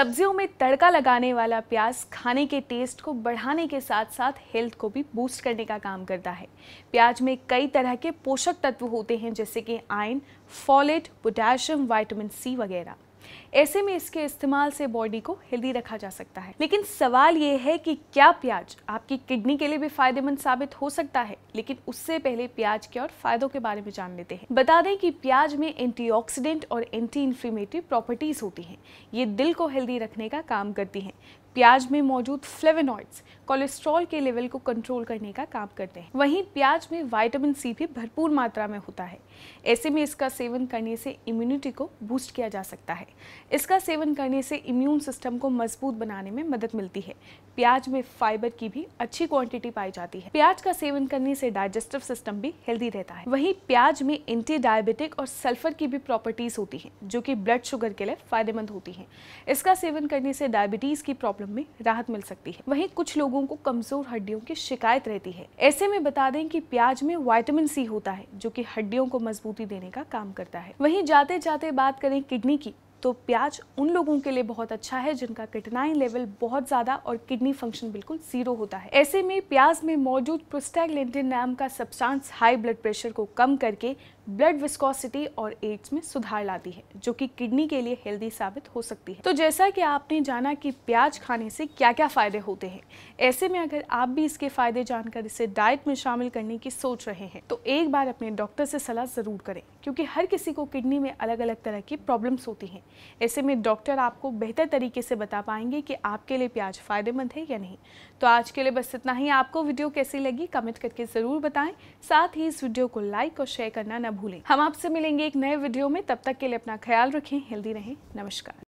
सब्जियों में तड़का लगाने वाला प्याज खाने के टेस्ट को बढ़ाने के साथ साथ हेल्थ को भी बूस्ट करने का काम करता है प्याज में कई तरह के पोषक तत्व होते हैं जैसे कि iron folate potassium vitamin C वगैरह ऐसे में इसके इस्तेमाल से बॉडी को हेल्दी रखा जा सकता है लेकिन सवाल ये है कि क्या प्याज आपकी किडनी के लिए भी फायदेमंद साबित हो सकता है लेकिन उससे पहले प्याज के और फायदों के बारे में जान लेते हैं बता दें कि प्याज में एंटी और एंटी इन्फ्लेमेटरी प्रॉपर्टीज होती हैं ये दिल को हेल्दी रखने का काम करती हैं प्याज में मौजूद फ्लेवेनॉइड्स कोलेस्ट्रॉल के लेवल को कंट्रोल करने का काम करते हैं वहीं प्याज में विटामिन सी भी भरपूर मात्रा में होता है ऐसे में इसका सेवन करने से इम्यूनिटी को बूस्ट किया जा सकता है इसका सेवन करने से इम्यून सिस्टम को मजबूत बनाने में मदद मिलती है प्याज में फाइबर की भी अच्छी क्वांटिटी पाई जाती है प्याज का सेवन करने से डाइजेस्टिव सिस्टम भी हेल्दी रहता है वहीं प्याज में एंटी डायबिटिक और सल्फर की भी प्रॉपर्टीज होती हैं जो कि ब्लड शुगर के लिए फायदेमंद होती हैं इसका सेवन करने से डायबिटीज की प्रॉब्लम में राहत मिल सकती है वही कुछ लोगों को कमजोर हड्डियों की शिकायत रहती है ऐसे में बता दें की प्याज में वाइटामिन सी होता है जो की हड्डियों को मजबूती देने का काम करता है वही जाते जाते बात करें किडनी की तो प्याज उन लोगों के लिए बहुत अच्छा है जिनका किटनाइन लेवल बहुत ज़्यादा और किडनी फंक्शन बिल्कुल ज़ीरो होता है ऐसे में प्याज में मौजूद प्रोस्टैगलेंटिन नाम का सब्सटेंस हाई ब्लड प्रेशर को कम करके ब्लड विस्कोसिटी और एड्स में सुधार लाती है जो कि किडनी के लिए हेल्दी साबित हो सकती है तो जैसा कि आपने जाना कि प्याज खाने से क्या क्या फ़ायदे होते हैं ऐसे में अगर आप भी इसके फ़ायदे जानकर इसे डाइट में शामिल करने की सोच रहे हैं तो एक बार अपने डॉक्टर से सलाह ज़रूर करें क्योंकि हर किसी को किडनी में अलग अलग तरह की प्रॉब्लम्स होती हैं ऐसे में डॉक्टर आपको बेहतर तरीके से बता पाएंगे कि आपके लिए प्याज फ़ायदेमंद है या नहीं तो आज के लिए बस इतना ही आपको वीडियो कैसी लगी कमेंट करके ज़रूर बताएं साथ ही इस वीडियो को लाइक और शेयर करना न भूलें हम आपसे मिलेंगे एक नए वीडियो में तब तक के लिए अपना ख्याल रखें हेल्दी रहें नमस्कार